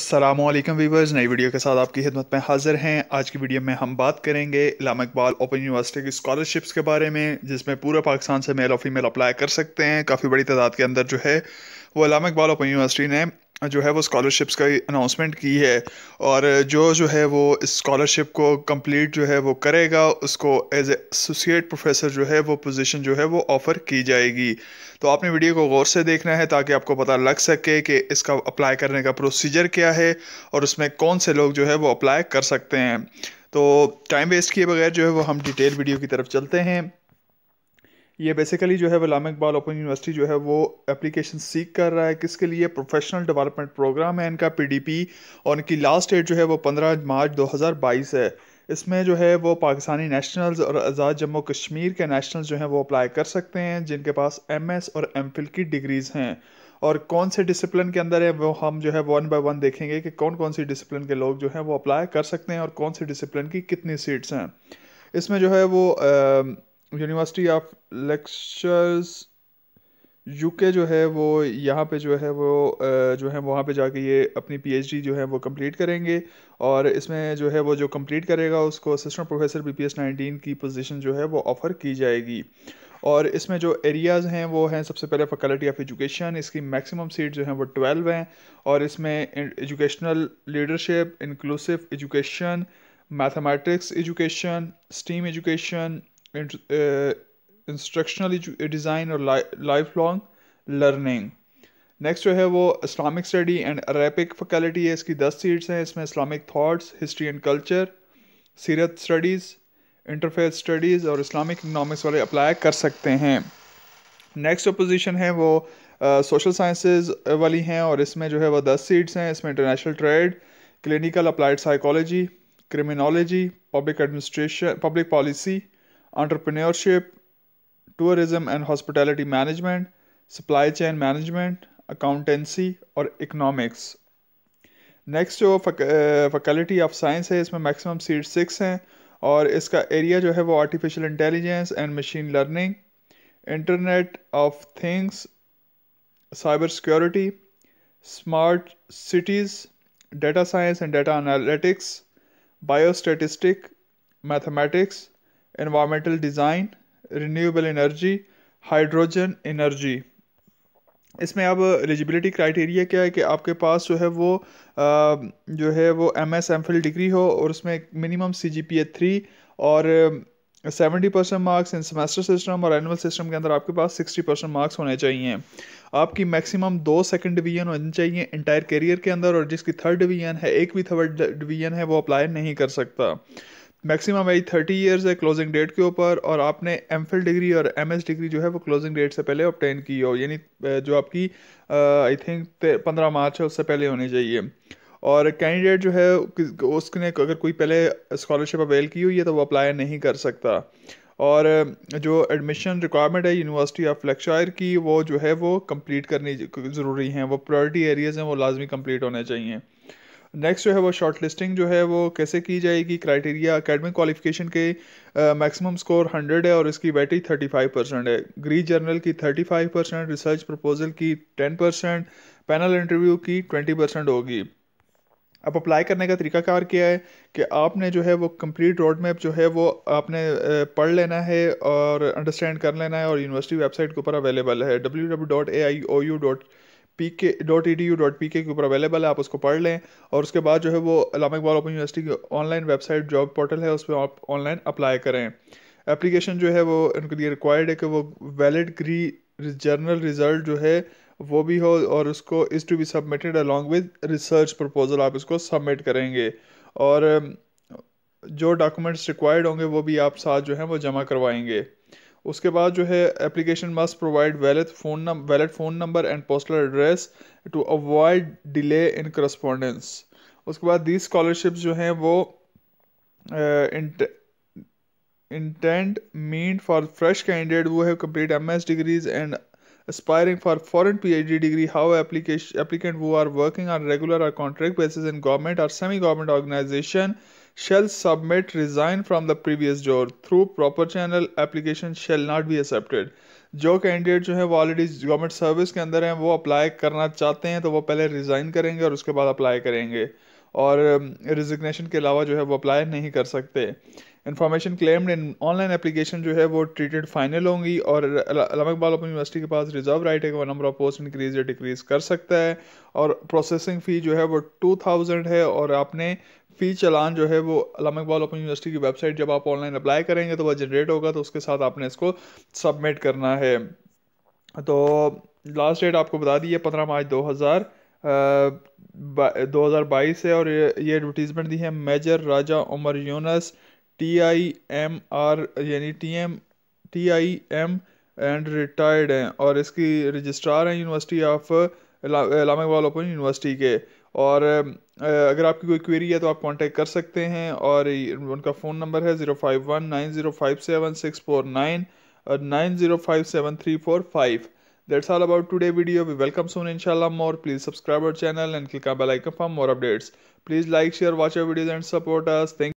Aslam viewers नई video के साथ आपकी खिदमत में हाजिर हैं आज की वीडियो में हम बात करेंगे इलाम इकबाल ओपन यूनिवर्सिटी की स्कॉलरशिप्स के बारे में जिसमें पूरे पाकिस्तान से मेल और फीमेल अप्लाई कर सकते हैं काफ़ी बड़ी तादाद के अंदर जो है वो इलाम इकबाल ओपन यूनिवर्सिटी ने जो है वो स्कॉलरशिप्स का अनाउंसमेंट की है और जो जो है वो इस स्कॉलरशिप को कंप्लीट जो है वो करेगा उसको एज एसोसिएट प्रोफेसर जो है वो पोजीशन जो है वो ऑफ़र की जाएगी तो आपने वीडियो को गौर से देखना है ताकि आपको पता लग सके कि इसका अप्लाई करने का प्रोसीजर क्या है और उसमें कौन से लोग जो है वो अप्लाई कर सकते हैं तो टाइम वेस्ट किए बगैर जो है वो हम डिटेल वीडियो की तरफ चलते हैं ये बेसिकली जो है वलाम इकबाल ओपन यूनिवर्सिटी जो है वो एप्लीकेशन सीख कर रहा है किसके लिए प्रोफेशनल डेवलपमेंट प्रोग्राम है इनका पीडीपी और इनकी लास्ट डेट जो है वो पंद्रह मार्च 2022 है इसमें जो है वो पाकिस्तानी नेशनल्स और आज़ाद जम्मू कश्मीर के नेशनल्स जो हैं वो अप्लाई कर सकते हैं जिनके पास एम एस और एम फिल की डिग्रीज़ हैं और कौन से डिसिप्लिन के अंदर है वो हम जो है वन बाय वन देखेंगे कि कौन कौन सी डिसिप्लिन के लोग जो हैं वो अप्लाई कर सकते हैं और कौन सी डिसिप्लिन की कितनी सीट्स हैं इसमें जो है वो आ, यूनिवर्सिटी ऑफ लेक्चर्स यूके जो है वो यहाँ पे जो है वो जो है वहाँ पे जाके ये अपनी पीएचडी जो है वो कंप्लीट करेंगे और इसमें जो है वो जो कंप्लीट करेगा उसको असिस्टेंट प्रोफेसर बीपीएस 19 की पोजीशन जो है वो ऑफ़र की जाएगी और इसमें जो एरियाज़ हैं वो हैं सबसे पहले फैकल्टी ऑफ एजुकेशन इसकी मैक्सिमम सीट जो है वो ट्वेल्व हैं और इसमें educational leadership inclusive education mathematics education STEAM education instructional design और लाइफ लॉन्ग लर्निंग नेक्स्ट जो है वो Islamic study and Arabic faculty है इसकी दस सीट्स हैं इसमें Islamic thoughts history and culture सीरत स्टडीज़ इंटरफेस स्टडीज़ और इस्लामिक इकनॉमिक्स वाले अप्लाई कर सकते हैं नेक्स्ट जो पोजिशन है वो सोशल uh, साइंसेज वाली हैं और इसमें जो है वह दस सीट्स हैं इसमें international trade clinical applied psychology criminology public administration public policy entrepreneurship, tourism and hospitality management, supply chain management, accountancy or economics. Next, जो फैकल्टी ऑफ साइंस है इसमें मैक्सिमम सीट सिक्स हैं और इसका एरिया जो है वो artificial intelligence and machine learning internet of things cyber security smart cities data science and data analytics, biostatistics, mathematics, environmental design, renewable energy, hydrogen energy. इसमें अब एलिजिबिलिटी क्राइटेरिया क्या है कि आपके पास जो है वो आ, जो है वो M S M Phil degree हो और उसमें minimum C G P A three और seventy percent marks in semester system और एनुअल सिस्टम के अंदर आपके पास सिक्सटी परसेंट मार्क्स होने चाहिए आपकी मैक्सिमम दो सेकंड डिवीजन होनी चाहिए इंटायर करियर के अंदर और जिसकी थर्ड डिवीजन है एक भी थर्ड डिवीजन है वो अप्लाई नहीं कर सकता मैक्सिमम आई थर्टी ईयर्स है क्लोजिंग डेट के ऊपर और आपने एम डिग्री और एम डिग्री जो है वो क्लोजिंग डेट से पहले ऑप्टेन की हो यानी जो आपकी आई थिंक पंद्रह मार्च है उससे पहले होनी चाहिए और कैंडिडेट जो है उसने अगर कोई पहले स्कॉलरशिप अवेल की हुई है तो वो अप्लाई नहीं कर सकता और जो एडमिशन रिक्वायरमेंट है यूनिवर्सिटी ऑफ लेक्शायर की वो जो है वो कंप्लीट करनी ज़रूरी हैं वो प्रायोरिटी एरियाज़ हैं वो लाजमी कंप्लीट होने चाहिए नेक्स्ट जो है वो शॉर्ट लिस्टिंग जो है वो कैसे की जाएगी क्राइटेरिया अकेडमिक क्वालिफिकेशन के मैक्सिमम स्कोर हंड्रेड है और इसकी बैटरी थर्टी फाइव परसेंट है ग्री जर्नल की thirty five percent research proposal की टेन परसेंट पैनल इंटरव्यू की ट्वेंटी परसेंट होगी अब अप्लाई करने का तरीका कार क्या है कि आपने जो है वो कंप्लीट रोड मैप जो है वो आपने पढ़ लेना है और अंडरस्टैंड कर लेना है और यूनिवर्सिटी वेबसाइट के ऊपर अवेलेबल है W W dot A I O U dot P K dot E D U dot P K ऊपर अवेलेबल है आप उसको पढ़ लें और उसके बाद जो है वो अलामा इकबाल ओपन यूनिवर्सिटी की ऑनलाइन वेबसाइट जॉब पोर्टल है उस पर आप ऑनलाइन अप्लाई करें एप्लीकेशन जो है वो उनके लिए रिक्वायर्ड है कि वो वैलिड ग्री जर्नल रिजल्ट जो है वो भी हो और उसको is to be submitted along with research proposal आप इसको सबमिट करेंगे और जो डॉक्यूमेंट्स रिक्वायर्ड होंगे वो भी आप साथ जो है वो जमा करवाएंगे उसके बाद जो है application must provide valid phone num valid phone number and postal address to avoid delay in correspondence उसके बाद दी स्कॉलरशिप जो हैं वो intend mean for fresh candidate वो है complete M S degrees and aspiring for foreign PhD degree, how application applicant who are working on regular or contract basis in government or semi-government organization uh, shall submit resign from the previous job through proper channel application shall not be accepted जो candidate जो है वो already government service के अंदर हैं वो apply करना चाहते हैं तो वो पहले रिज़ाइन करेंगे और उसके बाद अप्लाई करेंगे और रिजिग्नेशन um, के अलावा जो है वो अप्लाई नहीं कर सकते information claimed in online application जो है वो ट्रीटेड फाइनल होंगी और अलम इकबाल ओपन यूनिवर्सिटी के पास रिजर्व राइट है कि वो नंबर ऑफ पोस्ट इंक्रीज या डिक्रीज कर सकता है और प्रोसेसिंग फ़ी जो है वो टू थाउजेंड है और आपने फ़ी चलान जो है वो अलामा इकबाल ओपन यूनिवर्सिटी की वेबसाइट जब आप ऑनलाइन अप्लाई करेंगे तो वह जनरेट होगा तो उसके साथ आपने इसको सबमिट करना है तो लास्ट डेट आपको बता दी है पंद्रह मार्च दो हज़ार दो हज़ार बाईस है और ये एडवर्टीज़मेंट दी है major Raja Umar Yunus T I M R यानी T M T I M and retired हैं और इसकी रजिस्ट्रार हैं university of Allama Iqbal open university के और अगर आपकी कोई क्वेरी है तो आप कांटेक्ट कर सकते हैं और उनका फ़ोन नंबर है zero five one nine zero five seven six four nine और nine zero five seven three four five that's all about today video we welcome soon इनशाला more please subscribe our channel and click on bell icon for more updates please like share watch our videos and support us thank